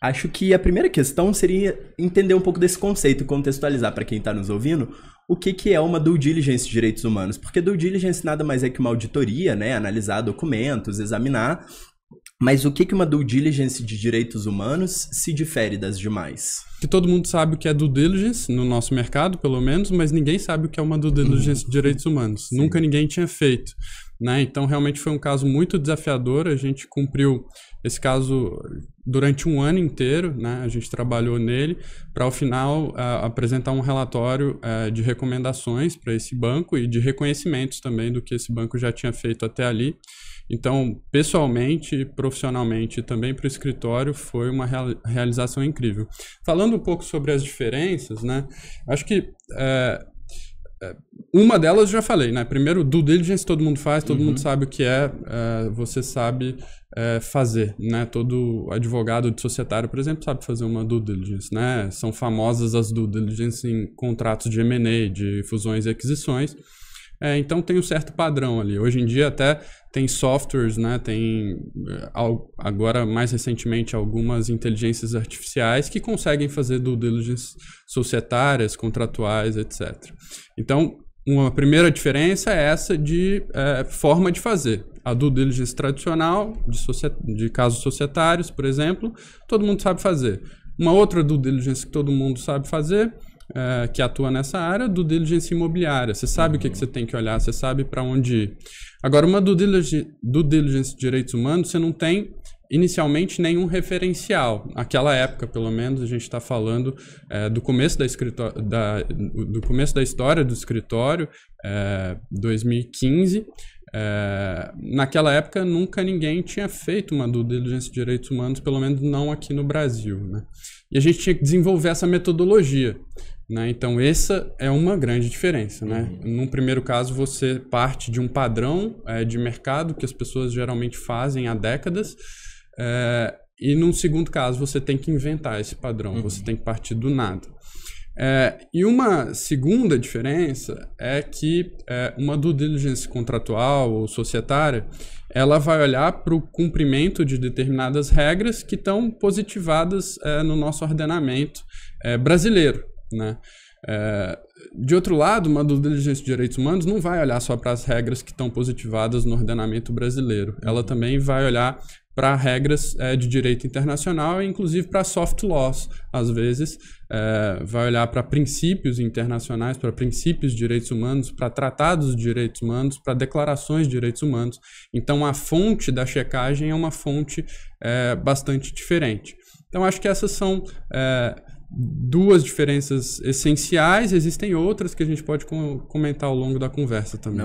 Acho que a primeira questão seria entender um pouco desse conceito e contextualizar para quem está nos ouvindo o que, que é uma due diligence de direitos humanos. Porque due diligence nada mais é que uma auditoria, né? Analisar documentos, examinar. Mas o que, que uma due diligence de direitos humanos se difere das demais? Que todo mundo sabe o que é due diligence, no nosso mercado, pelo menos, mas ninguém sabe o que é uma due uhum. diligence de direitos humanos. Sim. Nunca ninguém tinha feito. Né? Então, realmente foi um caso muito desafiador. A gente cumpriu esse caso durante um ano inteiro, né, a gente trabalhou nele, para ao final apresentar um relatório é, de recomendações para esse banco e de reconhecimentos também do que esse banco já tinha feito até ali. Então, pessoalmente, profissionalmente e também para o escritório, foi uma real, realização incrível. Falando um pouco sobre as diferenças, né, acho que é, é, uma delas já falei, né? Primeiro, due diligence todo mundo faz, todo uhum. mundo sabe o que é, é você sabe é, fazer, né? Todo advogado de societário, por exemplo, sabe fazer uma due diligence, né? São famosas as due diligence em contratos de M&A, de fusões e aquisições. É, então tem um certo padrão ali. Hoje em dia até tem softwares, né? Tem é, agora mais recentemente algumas inteligências artificiais que conseguem fazer due diligence societárias, contratuais, etc. Então uma primeira diferença é essa de é, forma de fazer. A due diligence tradicional, de, de casos societários, por exemplo, todo mundo sabe fazer. Uma outra due diligence que todo mundo sabe fazer é, que atua nessa área do diligence imobiliária. Você sabe uhum. o que, que você tem que olhar, você sabe para onde ir. Agora, uma do diligence, diligence de direitos humanos, você não tem inicialmente nenhum referencial. Naquela época, pelo menos, a gente está falando é, do, começo da da, do começo da história do escritório, é, 2015. É, naquela época, nunca ninguém tinha feito uma do diligence de direitos humanos, pelo menos não aqui no Brasil. Né? E a gente tinha que desenvolver essa metodologia. Né? Então, essa é uma grande diferença. Né? Uhum. Num primeiro caso, você parte de um padrão é, de mercado que as pessoas geralmente fazem há décadas, é, e num segundo caso, você tem que inventar esse padrão, uhum. você tem que partir do nada. É, e uma segunda diferença é que é, uma due diligence contratual ou societária ela vai olhar para o cumprimento de determinadas regras que estão positivadas é, no nosso ordenamento é, brasileiro. Né? É, de outro lado, uma due de direitos humanos não vai olhar só para as regras que estão positivadas no ordenamento brasileiro. Ela uhum. também vai olhar para regras é, de direito internacional e, inclusive, para soft laws. Às vezes, é, vai olhar para princípios internacionais, para princípios de direitos humanos, para tratados de direitos humanos, para declarações de direitos humanos. Então, a fonte da checagem é uma fonte é, bastante diferente. Então, acho que essas são é, duas diferenças essenciais, existem outras que a gente pode com comentar ao longo da conversa também.